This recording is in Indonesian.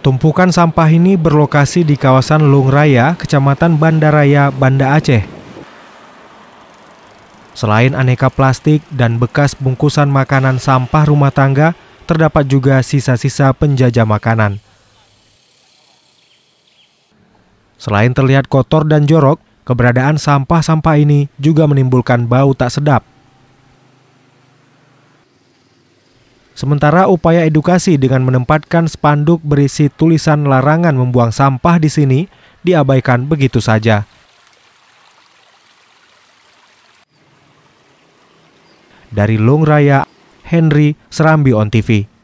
Tumpukan sampah ini berlokasi di kawasan Lung Raya, Kecamatan Bandaraya, Banda Aceh. Selain aneka plastik dan bekas bungkusan makanan sampah rumah tangga, terdapat juga sisa-sisa penjajah makanan. Selain terlihat kotor dan jorok, keberadaan sampah-sampah ini juga menimbulkan bau tak sedap Sementara upaya edukasi dengan menempatkan spanduk berisi tulisan larangan membuang sampah di sini diabaikan begitu saja. Dari Lung Raya, Henry Serambi on TV.